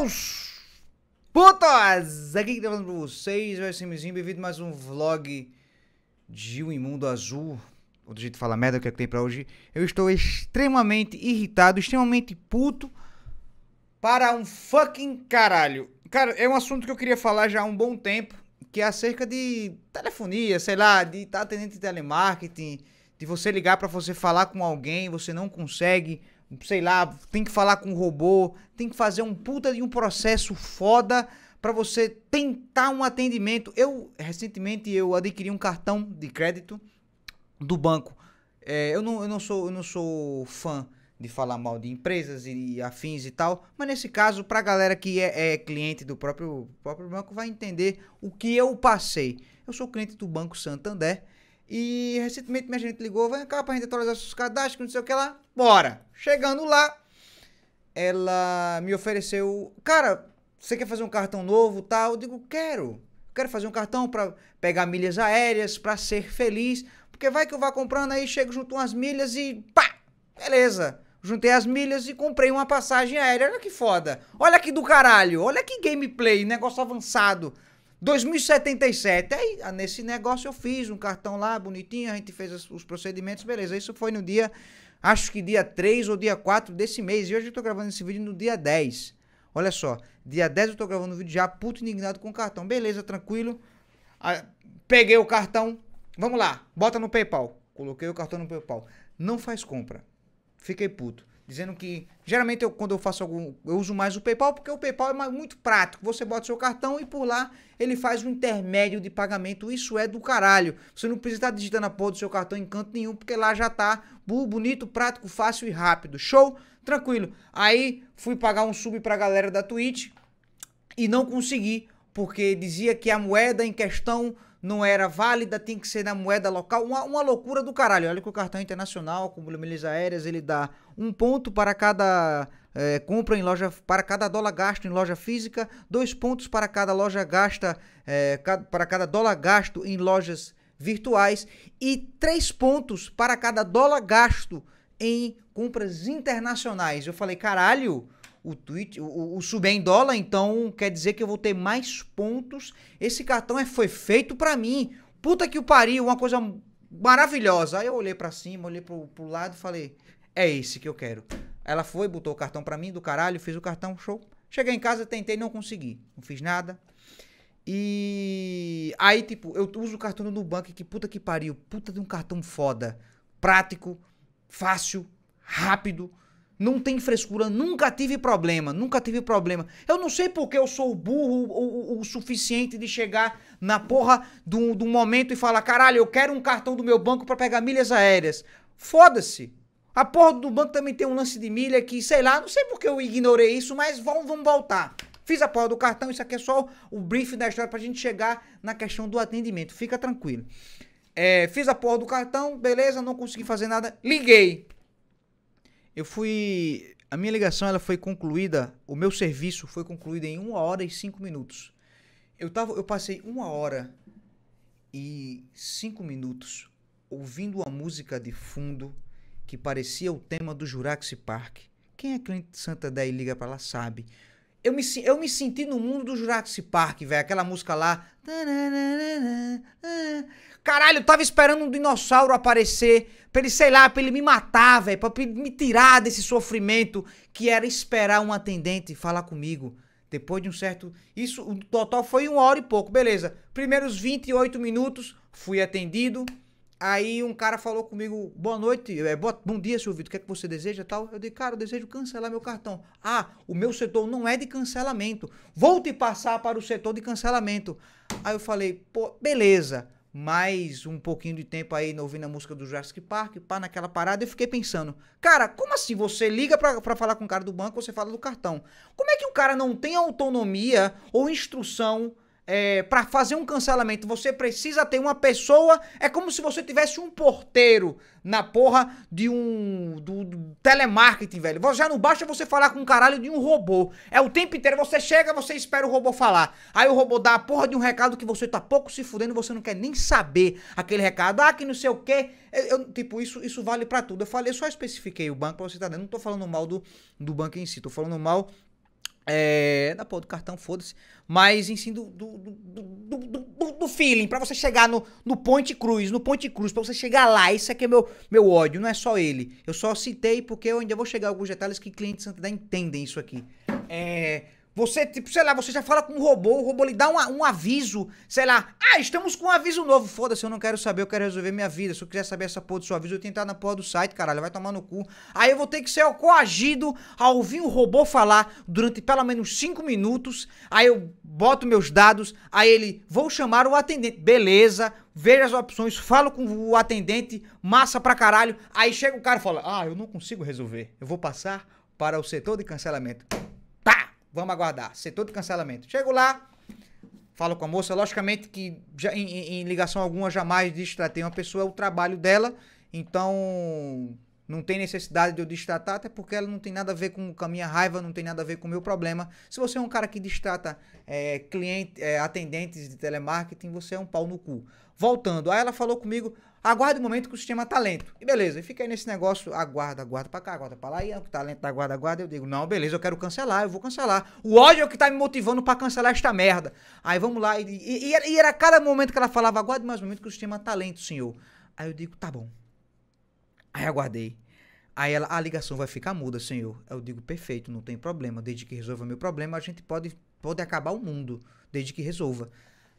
meus putas! Aqui que tá falando pra vocês, vai ser bem-vindo a mais um vlog de um imundo azul. Outro jeito fala merda, o que é que tem pra hoje? Eu estou extremamente irritado, extremamente puto para um fucking caralho. Cara, é um assunto que eu queria falar já há um bom tempo, que é acerca de telefonia, sei lá, de estar tá atendendo telemarketing, de você ligar para você falar com alguém, você não consegue sei lá, tem que falar com um robô, tem que fazer um puta de um processo foda para você tentar um atendimento. Eu recentemente eu adquiri um cartão de crédito do banco. É, eu, não, eu, não sou, eu não sou fã de falar mal de empresas e, afins e tal, mas nesse caso, para a galera que é, é, cliente do próprio, próprio banco, vai entender o que eu passei. Eu sou cliente do Banco Santander e recentemente minha gente ligou, vem cá pra gente atualizar seus cadastros, não sei o que lá. Bora! Chegando lá, ela me ofereceu, cara, você quer fazer um cartão novo tal? Eu digo, quero. Quero fazer um cartão para pegar milhas aéreas, para ser feliz. Porque vai que eu vá comprando aí, chego junto umas milhas e pá! Beleza! Juntei as milhas e comprei uma passagem aérea. Olha que foda! Olha que do caralho! Olha que gameplay, negócio avançado. 2077, aí ah, nesse negócio eu fiz um cartão lá bonitinho, a gente fez os, procedimentos, beleza. Isso foi no dia, acho que dia 3 ou dia 4 desse mês. E hoje eu tô gravando esse vídeo no dia 10. Olha só, dia 10 eu tô gravando o vídeo já puto indignado com o cartão. Beleza, tranquilo. Ah, peguei o cartão. Vamos lá, bota no PayPal. Coloquei o cartão no PayPal. Não faz compra. Fiquei puto dizendo que geralmente eu, quando eu faço algum, eu uso mais o PayPal porque o PayPal é mais, muito prático. Você bota seu cartão e por lá ele faz um intermédio de pagamento. Isso é do caralho. Você não precisa estar digitando a porra do seu cartão em canto nenhum porque lá já tá bonito, prático, fácil e rápido. Show? Tranquilo. Aí fui pagar um sub para a galera da Twitch e não consegui porque dizia que a moeda em questão não era válida, tem que ser na moeda local. Uma, uma loucura do caralho. Olha que o cartão internacional, com milhas aéreas, ele dá um ponto para cada é, compra em loja, para cada dólar gasto em loja física, dois pontos para cada loja gasta, é, para cada dólar gasto em lojas virtuais e três pontos para cada dólar gasto em compras internacionais. Eu falei, caralho, o Twitch, o, o subir em dólar, então quer dizer que eu vou ter mais pontos. Esse cartão é, foi feito para mim. Puta que o pariu, uma coisa maravilhosa. Aí eu olhei para cima, olhei pro, pro lado e falei: é esse que eu quero. Ela foi, botou o cartão para mim do caralho, fiz o cartão, show. Cheguei em casa, tentei, não consegui. Não fiz nada. E aí, tipo, eu uso o cartão do Nubank, que puta que pariu, puta de um cartão foda. Prático, fácil, rápido. Não tem frescura, nunca tive problema, nunca tive problema. Eu não sei porque eu sou burro o, o, o suficiente de chegar na porra de um momento e falar: caralho, eu quero um cartão do meu banco para pegar milhas aéreas. Foda-se. A porra do banco também tem um lance de milha que, sei lá, não sei porque eu ignorei isso, mas vamos, vamos voltar. Fiz a porra do cartão, isso aqui é só o briefing da história pra gente chegar na questão do atendimento. Fica tranquilo. É, fiz a porra do cartão, beleza, não consegui fazer nada. Liguei. Eu fui. A minha ligação ela foi concluída, o meu serviço foi concluído em uma hora e cinco minutos. Eu, tava, eu passei uma hora e cinco minutos ouvindo uma música de fundo que parecia o tema do Jurassic Park. Quem é cliente de Santa Dé e liga pra lá sabe. Eu me, eu me senti no mundo do Jurassic Park, velho. Aquela música lá, Caralho, eu tava esperando um dinossauro aparecer pra ele, sei lá, pra ele me matar, velho, pra ele me tirar desse sofrimento que era esperar um atendente falar comigo. Depois de um certo. Isso, o total foi uma hora e pouco, beleza. Primeiros 28 minutos, fui atendido. Aí um cara falou comigo, boa noite, é, bom dia, seu Vitor, o que é que você deseja tal? Eu dei, cara, eu desejo cancelar meu cartão. Ah, o meu setor não é de cancelamento. Vou te passar para o setor de cancelamento. Aí eu falei, pô, beleza. Mais um pouquinho de tempo aí né, ouvindo a música do Jurassic Park, pá, naquela parada, eu fiquei pensando, cara, como assim? Você liga para falar com o cara do banco, você fala do cartão. Como é que o cara não tem autonomia ou instrução é, para fazer um cancelamento, você precisa ter uma pessoa. É como se você tivesse um porteiro na porra de um. Do, do, telemarketing, velho. Já não basta você falar com um caralho de um robô. É o tempo inteiro. Você chega, você espera o robô falar. Aí o robô dá a porra de um recado que você tá pouco se fudendo, você não quer nem saber aquele recado. Ah, que não sei o quê. Eu, eu, tipo, isso, isso vale para tudo. Eu falei, só especifiquei o banco pra você tá dando. Não tô falando mal do, do banco em si, tô falando mal é, da porra do cartão, foda-se. Mas em si do, do, do, do, feeling, pra você chegar no, no Ponte Cruz, no Ponte Cruz, pra você chegar lá, isso aqui é, é meu, meu ódio, não é só ele. Eu só citei porque eu ainda vou chegar a alguns detalhes que clientes da entendem isso aqui. É, você, tipo, sei lá, você já fala com o robô, o robô lhe dá um, um aviso, sei lá, ah, estamos com um aviso novo, foda-se, eu não quero saber, eu quero resolver minha vida. Se eu quiser saber essa porra do seu aviso, eu tenho que entrar na porra do site, caralho, vai tomar no cu. Aí eu vou ter que ser coagido a ouvir o robô falar durante pelo menos 5 minutos, aí eu boto meus dados, aí ele, vou chamar o atendente, beleza, vejo as opções, falo com o atendente, massa pra caralho, aí chega o cara e fala, ah, eu não consigo resolver, eu vou passar para o setor de cancelamento. Vamos aguardar. Setor de cancelamento. Chego lá, falo com a moça. Logicamente que já, em, em ligação alguma jamais distratei uma pessoa, é o trabalho dela. Então não tem necessidade de eu distratar, até porque ela não tem nada a ver com, com a minha raiva, não tem nada a ver com o meu problema. Se você é um cara que distrata é, cliente, é, atendentes de telemarketing, você é um pau no cu. Voltando, aí ela falou comigo, Aguarda o momento que o sistema talento. Tá e beleza, e fica aí nesse negócio, aguarda, aguarda pra cá, aguarda pra lá, e é o talento tá da guarda, aguarda. Eu digo, não, beleza, eu quero cancelar, eu vou cancelar. O ódio é o que tá me motivando pra cancelar esta merda. Aí vamos lá, e, e, e era cada momento que ela falava, aguarde mais um momento que o sistema talento, tá senhor. Aí eu digo, tá bom. Aí aguardei. Aí ela, a ligação vai ficar muda, senhor. Eu digo, perfeito, não tem problema. Desde que resolva meu problema, a gente pode, pode acabar o mundo. Desde que resolva.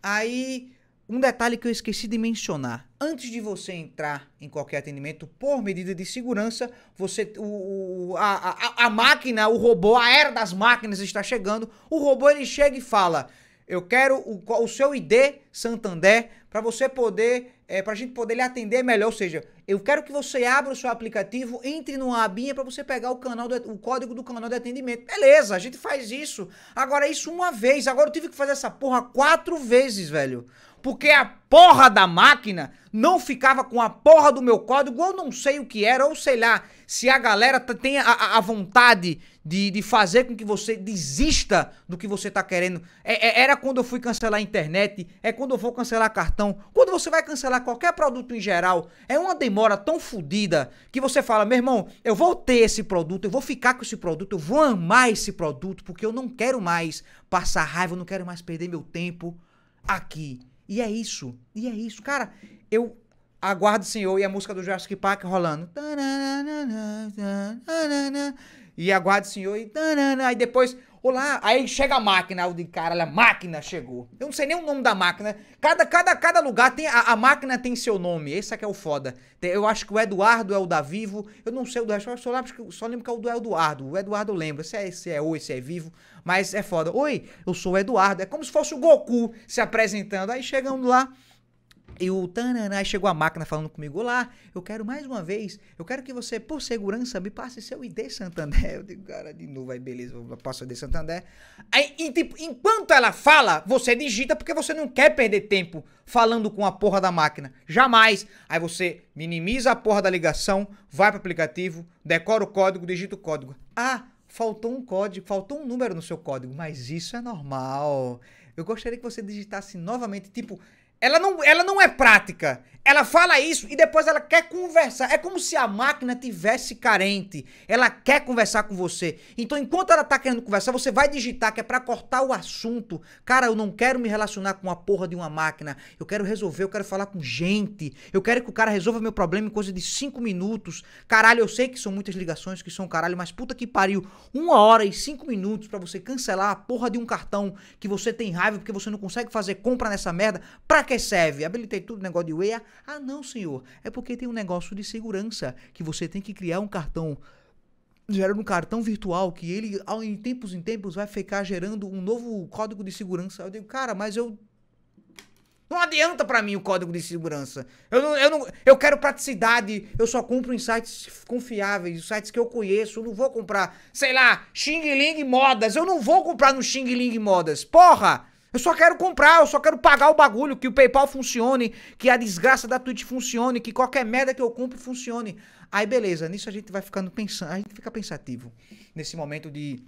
Aí um detalhe que eu esqueci de mencionar: antes de você entrar em qualquer atendimento, por medida de segurança, você o, a, a, a máquina, o robô, a era das máquinas está chegando. O robô ele chega e fala: Eu quero o, o seu ID Santander para você poder, é, eh, para a gente poder lhe atender melhor. Ou seja, eu quero que você abra o seu aplicativo, entre numa abinha para você pegar o canal, do, o código do canal de atendimento. Beleza, a gente faz isso. Agora, isso uma vez. Agora eu tive que fazer essa porra quatro vezes, velho porque a porra da máquina não ficava com a porra do meu código, ou não sei o que era, ou sei lá, se a galera tem a, a vontade de, de, fazer com que você desista do que você tá querendo. É, é, era quando eu fui cancelar a internet, é quando eu vou cancelar cartão, quando você vai cancelar qualquer produto em geral, é uma demora tão fodida que você fala, meu irmão, eu vou ter esse produto, eu vou ficar com esse produto, eu vou amar esse produto, porque eu não quero mais passar raiva, eu não quero mais perder meu tempo aqui e é isso. E é isso. Cara, eu aguardo o Senhor e a música do Jurassic Park rolando. E aguardo o Senhor e. Aí depois Olá, aí chega a máquina, o de caralho, a máquina chegou. Eu não sei nem o nome da máquina. Cada, cada, cada lugar tem. A, a máquina tem seu nome. Esse aqui é o foda. eu acho que o Eduardo é o da Vivo. Eu não sei o do resto. Eu só lembro, só lembro que é o do Eduardo. O Eduardo lembra. Se é, se é oi, se é vivo. Mas é foda. Oi, eu sou o Eduardo. É como se fosse o Goku se apresentando. Aí chegando lá. E o Tananai chegou a máquina falando comigo: lá. eu quero mais uma vez, eu quero que você, por segurança, me passe seu ID Santander. Eu digo, cara, de novo, aí beleza, eu passo o ID Santander. Aí, e, tipo, enquanto ela fala, você digita porque você não quer perder tempo falando com a porra da máquina. Jamais. Aí você minimiza a porra da ligação, vai pro aplicativo, decora o código, digita o código. Ah, faltou um código, faltou um número no seu código, mas isso é normal. Eu gostaria que você digitasse novamente, tipo, ela não, ela não é prática. Ela fala isso e depois ela quer conversar. É como se a máquina tivesse carente. Ela quer conversar com você. Então, enquanto ela tá querendo conversar, você vai digitar que é para cortar o assunto. Cara, eu não quero me relacionar com a porra de uma máquina. Eu quero resolver, eu quero falar com gente. Eu quero que o cara resolva meu problema em coisa de cinco minutos. Caralho, eu sei que são muitas ligações que são caralho, mas puta que pariu. Uma hora e cinco minutos para você cancelar a porra de um cartão que você tem raiva porque você não consegue fazer compra nessa merda. Pra que recebe, Habilitei tudo, negócio de WEA? Ah, não, senhor. É porque tem um negócio de segurança que você tem que criar um cartão gerando um cartão virtual que ele, em tempos em tempos, vai ficar gerando um novo código de segurança. Eu digo, cara, mas eu. Não adianta para mim o código de segurança. Eu não, eu não, eu quero praticidade. Eu só compro em sites confiáveis, sites que eu conheço. Eu não vou comprar, sei lá, Xing Ling Modas. Eu não vou comprar no Xing Ling Modas. Porra! Eu só quero comprar, eu só quero pagar o bagulho, que o PayPal funcione, que a desgraça da Twitch funcione, que qualquer merda que eu compre funcione. Aí beleza, nisso a gente vai ficando pensando, a gente fica pensativo nesse momento de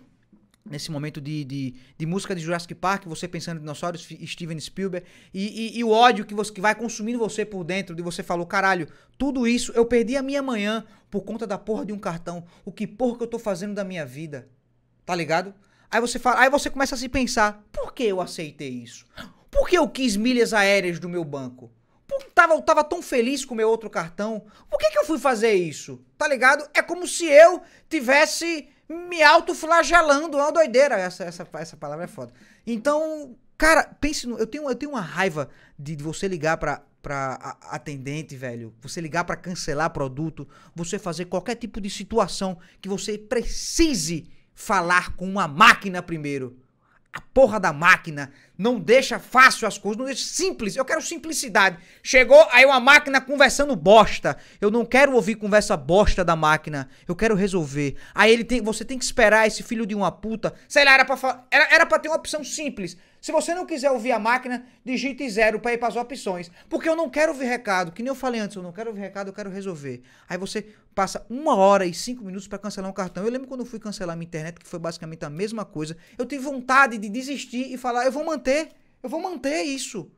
nesse momento de, de, de, música de Jurassic Park, você pensando em dinossauros, Steven Spielberg, e, e, e, o ódio que, você, que vai consumindo você por dentro, de você falou, caralho, tudo isso eu perdi a minha manhã por conta da porra de um cartão. O que porra que eu tô fazendo da minha vida? Tá ligado? Aí você fala, aí você começa a se pensar, por que eu aceitei isso? Por que eu quis milhas aéreas do meu banco? Por, tava, eu tava tão feliz com o meu outro cartão. Por que, que eu fui fazer isso? Tá ligado? É como se eu tivesse me autoflagelando. É uma doideira. Essa, essa, essa palavra é foda. Então, cara, pense no. Eu tenho, eu tenho uma raiva de, de você ligar pra, pra atendente, velho. Você ligar para cancelar produto. Você fazer qualquer tipo de situação que você precise falar com uma máquina primeiro. A porra da máquina não deixa fácil as coisas, não deixa simples. Eu quero simplicidade. Chegou aí uma máquina conversando bosta. Eu não quero ouvir conversa bosta da máquina. Eu quero resolver. Aí ele tem, você tem que esperar esse filho de uma puta. Sei lá, era para era, era para ter uma opção simples. Se você não quiser ouvir a máquina, digite zero para ir para as opções. Porque eu não quero ouvir recado. Que nem eu falei antes, eu não quero ouvir recado, eu quero resolver. Aí você passa uma hora e cinco minutos para cancelar um cartão. Eu lembro quando eu fui cancelar minha internet, que foi basicamente a mesma coisa. Eu tive vontade de desistir e falar, eu vou manter, eu vou manter isso.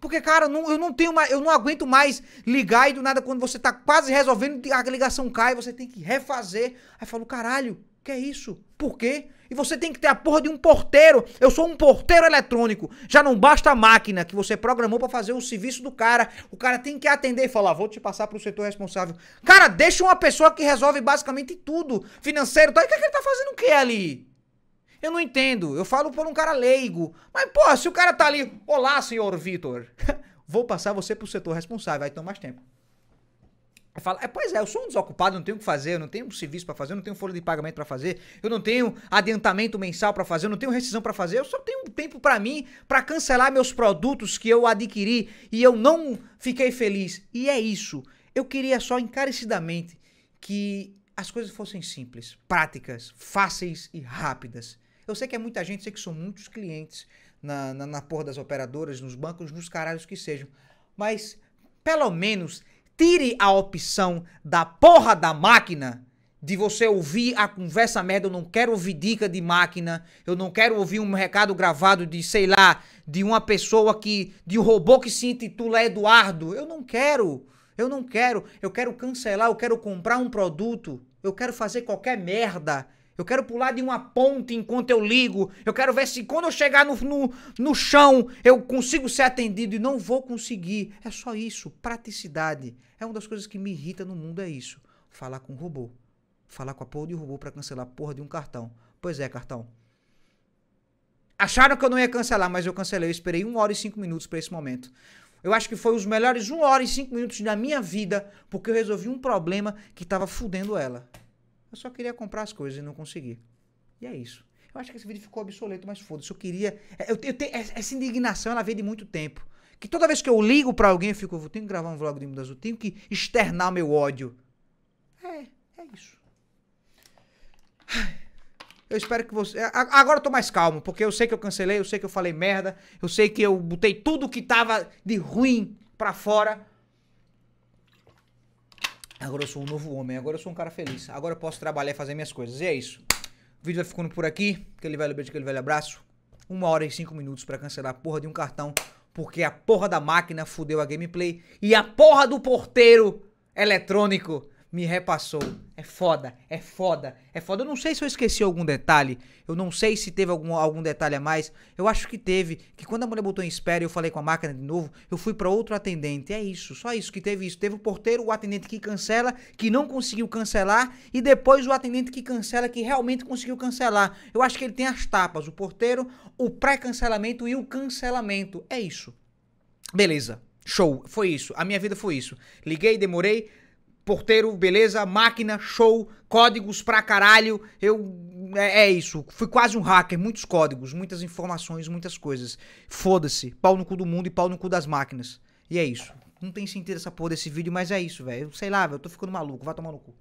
Porque, cara, não, eu não tenho mais, eu não aguento mais ligar e do nada, quando você tá quase resolvendo, a ligação cai, você tem que refazer. Aí eu falo, caralho, que é isso? Por quê? E você tem que ter a porra de um porteiro. Eu sou um porteiro eletrônico. Já não basta a máquina que você programou para fazer o serviço do cara. O cara tem que atender e falar: vou te passar pro setor responsável. Cara, deixa uma pessoa que resolve basicamente tudo. Financeiro, tal. Tá? E o que, é que ele tá fazendo o que ali? Eu não entendo. Eu falo por um cara leigo. Mas, pô, se o cara tá ali, olá, senhor Vitor. vou passar você pro setor responsável, Aí tomar mais tempo. Fala, é, pois é, eu sou um desocupado, não tenho o que fazer, eu não tenho serviço para fazer, eu não tenho folha de pagamento para fazer, eu não tenho adiantamento mensal para fazer, eu não tenho rescisão para fazer, eu só tenho tempo para mim, para cancelar meus produtos que eu adquiri e eu não fiquei feliz. E é isso. Eu queria só encarecidamente que as coisas fossem simples, práticas, fáceis e rápidas. Eu sei que é muita gente, sei que são muitos clientes na, na, na porra das operadoras, nos bancos, nos caralhos que sejam, mas pelo menos tire a opção da porra da máquina de você ouvir a conversa merda, eu não quero ouvir dica de máquina, eu não quero ouvir um recado gravado de, sei lá, de uma pessoa que, de um robô que se intitula Eduardo, eu não quero, eu não quero, eu quero cancelar, eu quero comprar um produto, eu quero fazer qualquer merda, eu quero pular de uma ponte enquanto eu ligo. Eu quero ver se quando eu chegar no, no, no chão eu consigo ser atendido e não vou conseguir. É só isso. Praticidade. É uma das coisas que me irrita no mundo, é isso. Falar com um robô. Falar com a porra de um robô para cancelar a porra de um cartão. Pois é, cartão. Acharam que eu não ia cancelar, mas eu cancelei. Eu esperei uma hora e cinco minutos para esse momento. Eu acho que foi os melhores uma hora e cinco minutos da minha vida, porque eu resolvi um problema que estava fudendo ela. Eu só queria comprar as coisas e não consegui. E é isso. Eu acho que esse vídeo ficou obsoleto, mas foda-se. Eu queria. É, eu, eu tenho, é, essa indignação, ela vem de muito tempo. Que toda vez que eu ligo para alguém, eu fico, eu tenho que gravar um vlog de mudança, eu tenho que externar meu ódio. É, é isso. Eu espero que você. Agora eu tô mais calmo, porque eu sei que eu cancelei, eu sei que eu falei merda, eu sei que eu botei tudo que tava de ruim pra fora. Agora eu sou um novo homem, agora eu sou um cara feliz. Agora eu posso trabalhar e fazer minhas coisas. E é isso. O vídeo vai ficando por aqui. Aquele velho beijo, aquele velho abraço. Uma hora e cinco minutos para cancelar a porra de um cartão. Porque a porra da máquina fudeu a gameplay. E a porra do porteiro eletrônico me repassou. É foda, é foda, é foda. Eu não sei se eu esqueci algum detalhe. Eu não sei se teve algum, algum detalhe a mais. Eu acho que teve. Que quando a mulher botou em espera e eu falei com a máquina de novo, eu fui para outro atendente. É isso, só isso que teve isso. Teve o porteiro, o atendente que cancela, que não conseguiu cancelar, e depois o atendente que cancela, que realmente conseguiu cancelar. Eu acho que ele tem as tapas: o porteiro, o pré-cancelamento e o cancelamento. É isso. Beleza. Show, foi isso. A minha vida foi isso. Liguei, demorei, porteiro, beleza, máquina, show, códigos pra caralho. Eu. É, é isso. Fui quase um hacker. Muitos códigos, muitas informações, muitas coisas. Foda-se. Pau no cu do mundo e pau no cu das máquinas. E é isso. Não tem sentido essa porra desse vídeo, mas é isso, velho. Sei lá, velho. Eu tô ficando maluco. Vai tomar no cu.